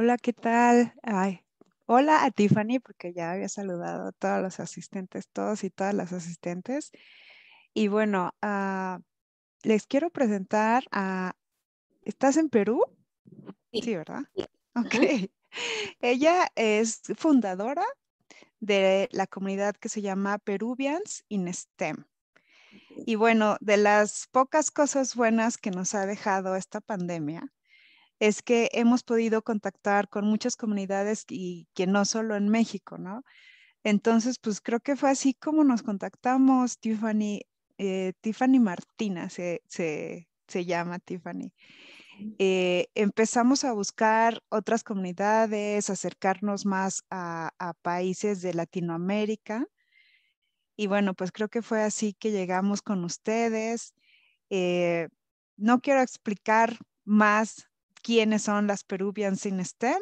Hola, ¿qué tal? hola a Tiffany, porque ya había saludado a todos los asistentes, todos y todas las asistentes. Y bueno, ah, les quiero presentar a... ¿Estás en Perú? Sí, ¿verdad? Ok. Ella es fundadora de la comunidad que se llama Peruvians in STEM. Y bueno, de las pocas cosas buenas que nos ha dejado esta pandemia es que hemos podido contactar con muchas comunidades y que no solo en México, ¿no? Entonces, pues creo que fue así como nos contactamos, Tiffany, eh, Tiffany Martina se, llama Tiffany. Eh, empezamos a buscar otras comunidades, acercarnos más a, países de Latinoamérica. Y bueno, pues creo que fue así que llegamos con ustedes. Eh, no quiero explicar más quiénes son las Peruvians Sin STEM,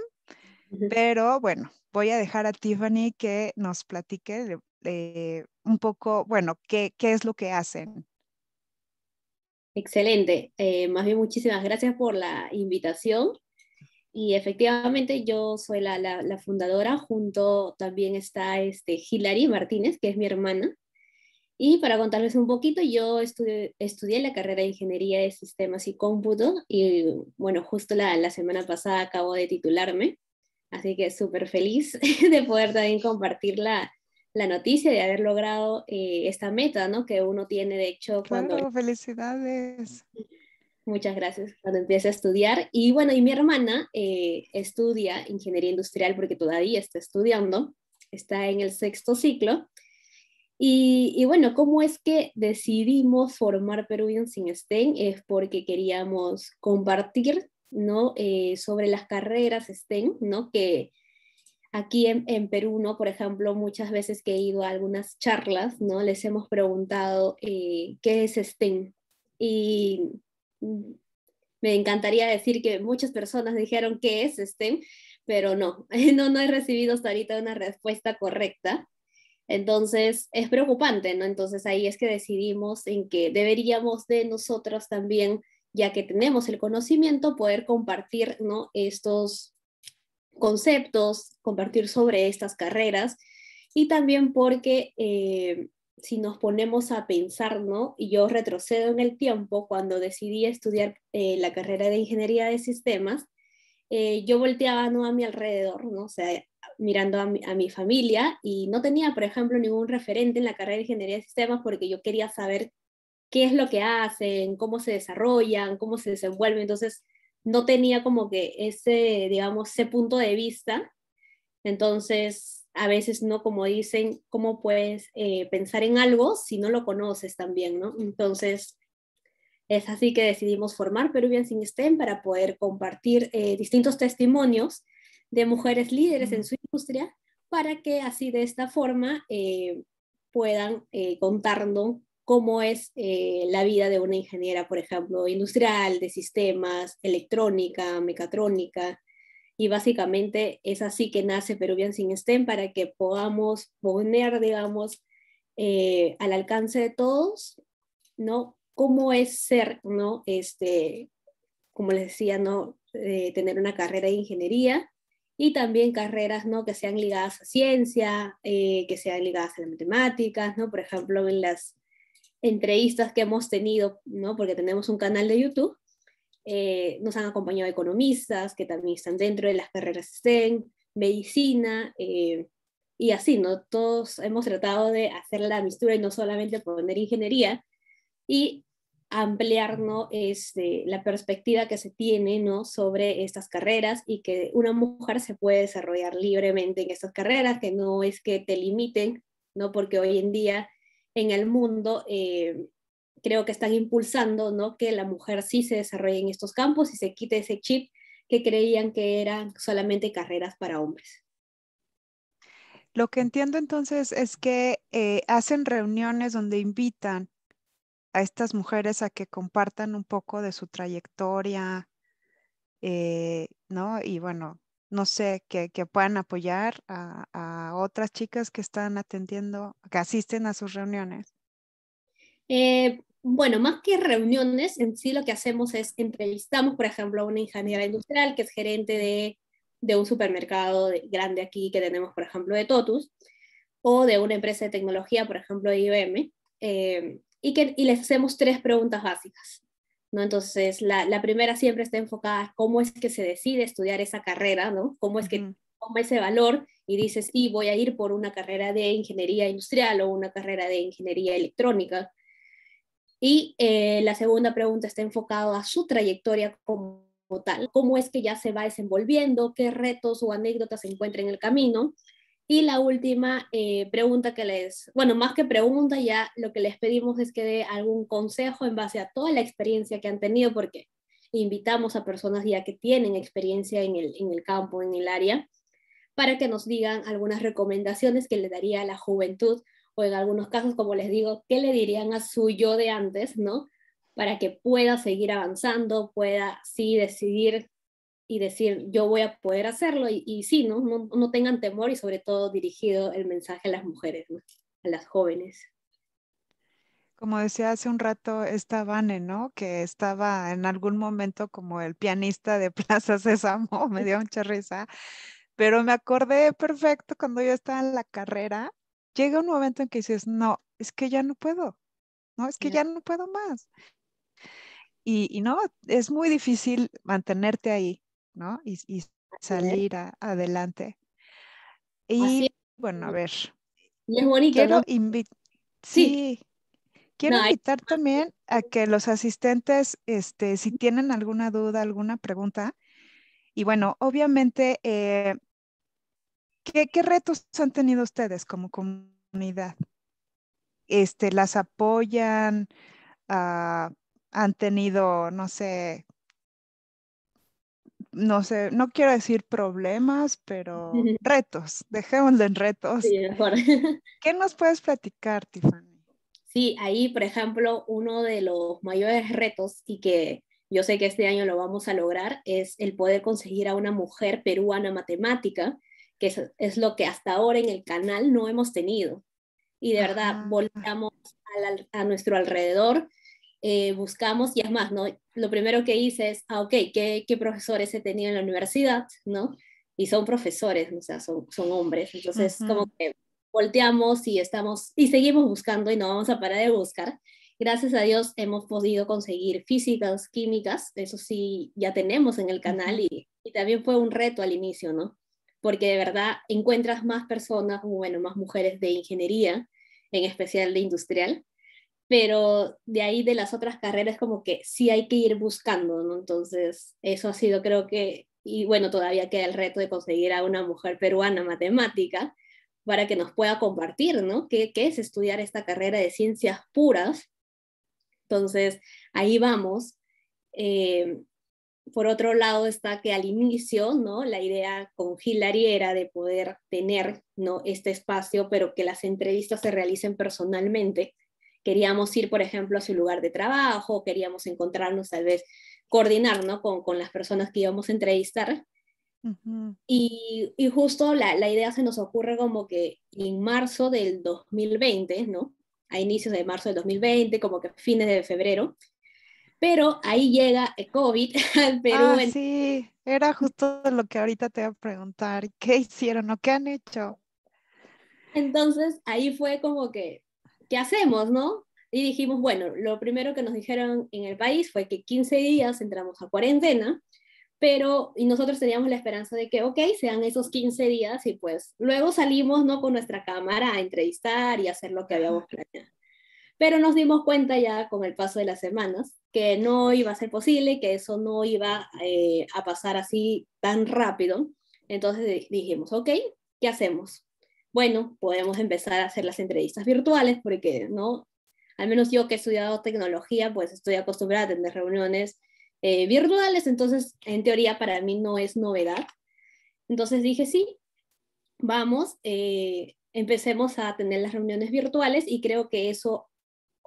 pero bueno, voy a dejar a Tiffany que nos platique eh, un poco, bueno, qué, es lo que hacen. Excelente. Eh, más bien, muchísimas gracias por la invitación. Y efectivamente, yo soy la, fundadora, junto también está este, Hilary Martínez, que es mi hermana. Y para contarles un poquito, yo estudié, la carrera de Ingeniería de Sistemas y Cómputo y bueno, justo la, la semana pasada acabo de titularme, así que súper feliz de poder también compartir la, la noticia de haber logrado eh, esta meta, ¿no? Que uno tiene, de hecho, cuando... Claro, felicidades. Muchas gracias. Cuando empiece a estudiar. Y bueno, y mi hermana eh, estudia ingeniería industrial porque todavía está estudiando, está en el sexto ciclo. Y, bueno, ¿cómo es que decidimos formar Peruvian Sin STEM? Es porque queríamos compartir eh, sobre las carreras STEM, que aquí en, Perú, ¿no? por ejemplo, muchas veces que he ido a algunas charlas, ¿no? les hemos preguntado eh, qué es STEM. Y me encantaría decir que muchas personas dijeron qué es STEM, pero no, no, no he recibido hasta ahorita una respuesta correcta. Entonces es preocupante, ¿no? Entonces ahí es que decidimos en que deberíamos de nosotros también, ya que tenemos el conocimiento, poder compartir, ¿no? Estos conceptos, compartir sobre estas carreras y también porque eh, si nos ponemos a pensar, ¿no? Y yo retrocedo en el tiempo cuando decidí estudiar eh, la carrera de ingeniería de sistemas, eh, yo volteaba ¿no? a mi alrededor, ¿no? O sea, mirando a mi, familia y no tenía, por ejemplo, ningún referente en la carrera de ingeniería de sistemas porque yo quería saber qué es lo que hacen, cómo se desarrollan, cómo se desenvuelven. Entonces, no tenía como que ese, digamos, ese punto de vista. Entonces, a veces, ¿no? Como dicen, ¿cómo puedes eh, pensar en algo si no lo conoces también, ¿no? Entonces, es así que decidimos formar Peruvian Sin STEM para poder compartir eh, distintos testimonios de mujeres líderes en su industria para que así de esta forma eh, puedan eh, contarnos cómo es eh, la vida de una ingeniera, por ejemplo, industrial, de sistemas, electrónica, mecatrónica. Y básicamente es así que nace Peruvian Sin STEM para que podamos poner, digamos, al alcance de todos, ¿no? ¿Cómo es ser, ¿no? Este, como les decía, ¿no? tener una carrera de ingeniería y también carreras ¿no? que sean ligadas a ciencia, eh, que sean ligadas a las matemáticas, ¿no? por ejemplo, en las entrevistas que hemos tenido, ¿no? porque tenemos un canal de YouTube, eh, nos han acompañado economistas que también están dentro de las carreras STEM, medicina, eh, y así, ¿no? Todos hemos tratado de hacer la mistura y no solamente poner ingeniería. Y ampliar ¿no? este, la perspectiva que se tiene ¿no? sobre estas carreras y que una mujer se puede desarrollar libremente en estas carreras, que no es que te limiten, ¿no? porque hoy en día en el mundo eh, creo que están impulsando ¿no? que la mujer sí se desarrolle en estos campos y se quite ese chip que creían que eran solamente carreras para hombres. Lo que entiendo entonces es que eh, hacen reuniones donde invitan a estas mujeres a que compartan un poco de su trayectoria, eh, ¿no? Y bueno, no sé, que, puedan apoyar a, otras chicas que están atendiendo, que asisten a sus reuniones. Eh, bueno, más que reuniones, en sí lo que hacemos es entrevistamos, por ejemplo, a una ingeniera industrial que es gerente de, un supermercado grande aquí que tenemos, por ejemplo, de Totus, o de una empresa de tecnología, por ejemplo, de IBM. Eh, y, que, les hacemos tres preguntas básicas. ¿no? Entonces, la, primera siempre está enfocada a cómo es que se decide estudiar esa carrera, ¿no? Cómo es que toma ese valor y dices, sí, voy a ir por una carrera de ingeniería industrial o una carrera de ingeniería electrónica. Y eh, la segunda pregunta está enfocada a su trayectoria como tal, cómo es que ya se va desenvolviendo, qué retos o anécdotas se encuentra en el camino. Y la última eh, pregunta que les, bueno, más que pregunta, ya lo que les pedimos es que dé algún consejo en base a toda la experiencia que han tenido, porque invitamos a personas ya que tienen experiencia en el, en el campo, en el área, para que nos digan algunas recomendaciones que le daría a la juventud, o en algunos casos, como les digo, qué le dirían a su yo de antes, ¿no? Para que pueda seguir avanzando, pueda sí decidir y decir, yo voy a poder hacerlo y, sí, ¿no? No, tengan temor y sobre todo dirigido el mensaje a las mujeres, a las jóvenes. Como decía hace un rato esta Vane, ¿no? Que estaba en algún momento como el pianista de Plaza Sésamo, me dio mucha risa, pero me acordé perfecto cuando yo estaba en la carrera, llega un momento en que dices, no, es que ya no puedo, no, es que ya no puedo más. y no, es muy difícil mantenerte ahí, y, salir adelante. Y bueno, a ver. Quiero invitar. Sí. Quiero invitar también a que los asistentes, este, si tienen alguna duda, alguna pregunta, y bueno, obviamente, eh, ¿qué, retos han tenido ustedes como comunidad? Este, ¿Las apoyan? Ah, ¿Han tenido, no sé, no sé, no quiero decir problemas, pero retos, dejémoslo en retos. ¿Qué nos puedes platicar, Tiffany? Sí, ahí, por ejemplo, uno de los mayores retos y que yo sé que este año lo vamos a lograr es el poder conseguir a una mujer peruana matemática, que es, lo que hasta ahora en el canal no hemos tenido. Y de verdad, volvamos a, nuestro alrededor, eh, buscamos, y es más, ¿no? lo primero que hice es, ah, ok, ¿qué, profesores he tenido en la universidad? ¿No? Y son profesores, o sea, son, hombres. Entonces, como que volteamos y estamos, y seguimos buscando y no vamos a parar de buscar. Gracias a Dios hemos podido conseguir físicas, químicas, eso sí, ya tenemos en el canal y, y también fue un reto al inicio, ¿no? Porque de verdad encuentras más personas, bueno, más mujeres de ingeniería, en especial de industrial, pero de ahí de las otras carreras como que sí hay que ir buscando, ¿no? Entonces, eso ha sido creo que, y bueno, todavía queda el reto de conseguir a una mujer peruana matemática para que nos pueda compartir, ¿no? ¿Qué, es estudiar esta carrera de ciencias puras? Entonces, ahí vamos. Eh, por otro lado está que al inicio, ¿no? La idea con Hillary era de poder tener, ¿no? Este espacio, pero que las entrevistas se realicen personalmente queríamos ir, por ejemplo, a su lugar de trabajo, queríamos encontrarnos tal vez, coordinar con, con las personas que íbamos a entrevistar. y, y, justo la, la, idea se nos ocurre como que en marzo del 2020, ¿no? A inicios de marzo del 2020, como que fines de febrero, pero ahí llega el COVID al Perú. Ah, Sí, era justo lo que ahorita te iba a preguntar, ¿qué hicieron o qué han hecho? Entonces ahí fue como que ¿qué hacemos, no? Y dijimos, bueno, lo primero que nos dijeron en el país fue que 15 días entramos a cuarentena, pero y nosotros teníamos la esperanza de que, ok, sean esos 15 días y pues luego salimos, ¿no? Con nuestra cámara a entrevistar y hacer lo que habíamos planeado. Pero nos dimos cuenta ya con el paso de las semanas que no iba a ser posible, que eso no iba eh, a pasar así tan rápido. Entonces dijimos, ok, ¿qué hacemos? bueno, podemos empezar a hacer las entrevistas virtuales, porque, ¿no? Al menos yo que he estudiado tecnología, pues estoy acostumbrada a tener reuniones eh, virtuales, entonces, en teoría, para mí no es novedad. Entonces dije, sí, vamos, eh, empecemos a tener las reuniones virtuales y creo que eso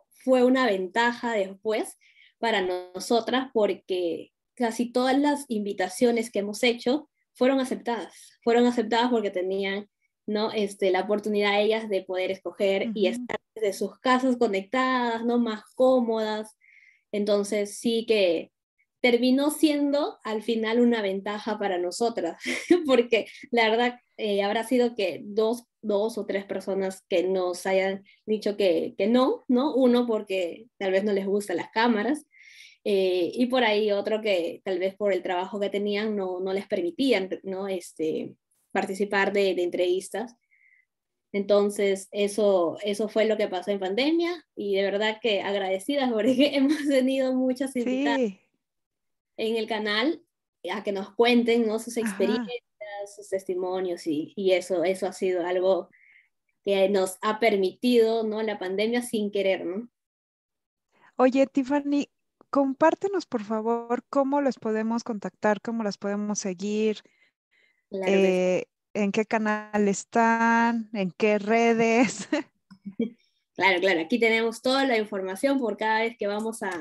fue una ventaja después para nosotras porque casi todas las invitaciones que hemos hecho fueron aceptadas, fueron aceptadas porque tenían ¿no? Este, la oportunidad a ellas de poder escoger y estar desde sus casas conectadas, ¿no? Más cómodas. Entonces sí que terminó siendo al final una ventaja para nosotras, porque la verdad eh, habrá sido que dos, dos o tres personas que nos hayan dicho que, no, ¿no? Uno porque tal vez no les gustan las cámaras, eh, y por ahí otro que tal vez por el trabajo que tenían no, no les permitían, ¿no? Este, participar de, entrevistas. Entonces, eso, eso fue lo que pasó en pandemia y de verdad que agradecidas porque hemos tenido muchas invitadas en el canal a que nos cuenten ¿no? sus experiencias, sus testimonios y, eso, eso ha sido algo que nos ha permitido ¿no? la pandemia sin querer. ¿no? Oye, Tiffany, compártenos por favor cómo los podemos contactar, cómo las podemos seguir. Eh, en qué canal están, en qué redes. Claro, claro, aquí tenemos toda la información por cada vez que vamos a,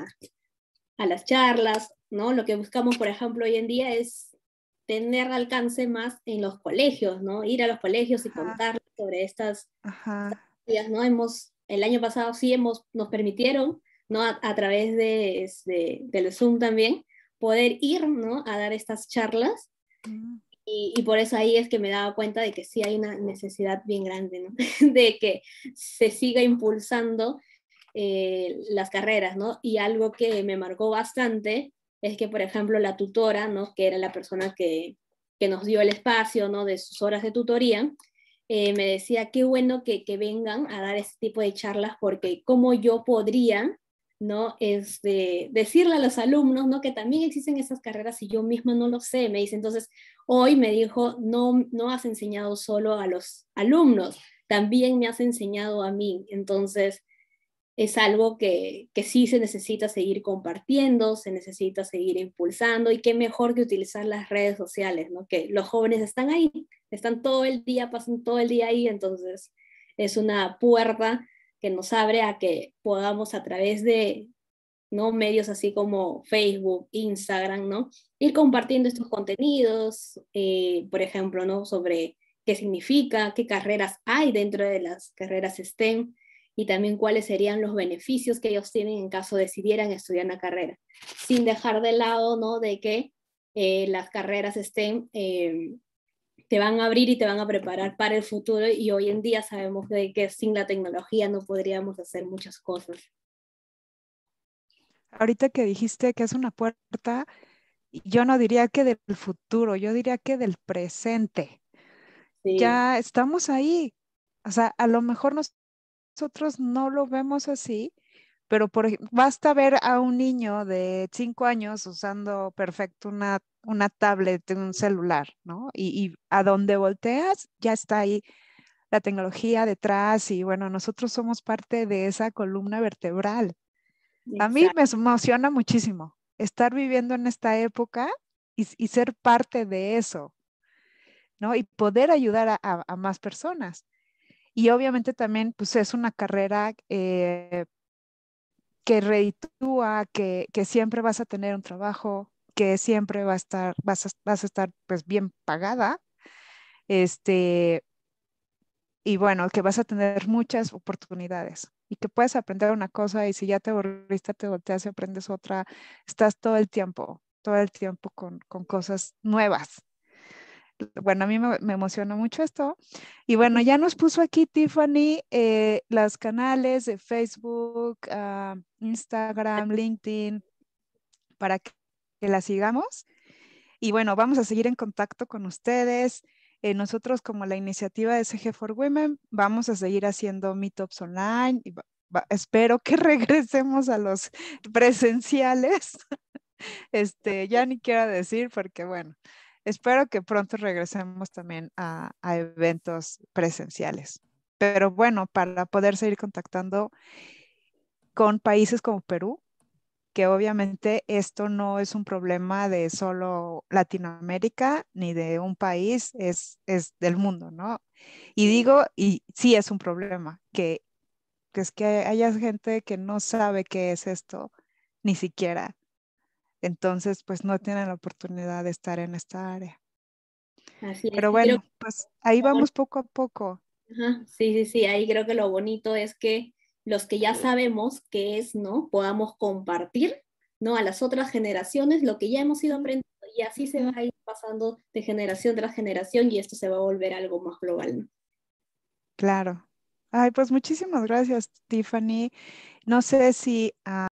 las charlas, ¿no? Lo que buscamos, por ejemplo, hoy en día es tener alcance más en los colegios, ¿no? Ir a los colegios y contar sobre estas, ¿no? Hemos, el año pasado sí hemos, nos permitieron, ¿no? A, través de, del Zoom también, poder ir, ¿no? A dar estas charlas. Mm. Y, por eso ahí es que me daba cuenta de que sí hay una necesidad bien grande, de que se siga impulsando eh, las carreras, ¿no? Y algo que me marcó bastante es que, por ejemplo, la tutora, ¿no? Que era la persona que, nos dio el espacio, ¿no? De sus horas de tutoría, eh, me decía, qué bueno que, que vengan a dar este tipo de charlas porque cómo yo podría ¿no? Es de decirle a los alumnos, ¿no? Que también existen esas carreras y yo misma no lo sé. Me dice, entonces, hoy me dijo, no, no has enseñado solo a los alumnos, también me has enseñado a mí. Entonces, es algo que, sí se necesita seguir compartiendo, se necesita seguir impulsando y qué mejor que utilizar las redes sociales, ¿no? Que los jóvenes están ahí, están todo el día, pasan todo el día ahí, entonces es una puerta que nos abre a que podamos a través de ¿no? medios así como Facebook, Instagram, ¿no? ir compartiendo estos contenidos, eh, por ejemplo, ¿no? sobre qué significa, qué carreras hay dentro de las carreras STEM y también cuáles serían los beneficios que ellos tienen en caso decidieran estudiar una carrera, sin dejar de lado ¿no? de que eh, las carreras STEM eh, te van a abrir y te van a preparar para el futuro y hoy en día sabemos de que sin la tecnología no podríamos hacer muchas cosas. Ahorita que dijiste que es una puerta, yo no diría que del futuro, yo diría que del presente. Ya estamos ahí. O sea, a lo mejor nosotros no lo vemos así, pero por, basta ver a un niño de cinco años usando perfecto una, una tablet, un celular, ¿no? Y, a donde volteas ya está ahí la tecnología detrás y bueno, nosotros somos parte de esa columna vertebral. A mí me emociona muchísimo estar viviendo en esta época y, ser parte de eso, ¿no? Y poder ayudar a, más personas. Y obviamente también, pues es una carrera... Eh, que reitúa que, siempre vas a tener un trabajo, que siempre va a estar, vas, a, estar pues bien pagada, este, y bueno, que vas a tener muchas oportunidades y que puedes aprender una cosa y si ya te aburriste, te volteas y aprendes otra, estás todo el tiempo, todo el tiempo con, con cosas nuevas bueno, a mí me, emocionó emociona mucho esto. Y bueno, ya nos puso aquí Tiffany eh, las canales de Facebook, ah, Instagram, LinkedIn, para que, la sigamos. Y bueno, vamos a seguir en contacto con ustedes. Eh, nosotros como la iniciativa de CG for Women vamos a seguir haciendo meetups online. Y espero que regresemos a los presenciales. Este, ya ni quiero decir porque bueno, espero que pronto regresemos también a, eventos presenciales. Pero bueno, para poder seguir contactando con países como Perú, que obviamente esto no es un problema de solo Latinoamérica ni de un país, es, es del mundo, ¿no? Y digo, y sí es un problema, que, que es que haya gente que no sabe qué es esto, ni siquiera, entonces, pues no tienen la oportunidad de estar en esta área. Así Pero bueno, pues ahí vamos poco a poco. Sí, sí, sí, ahí creo que lo bonito es que los que ya sabemos qué es, ¿no? Podamos compartir, ¿no? A las otras generaciones lo que ya hemos ido aprendiendo y así se va a ir pasando de generación tras generación y esto se va a volver algo más global, Claro. Ay, pues muchísimas gracias, Tiffany. No sé si... Ah,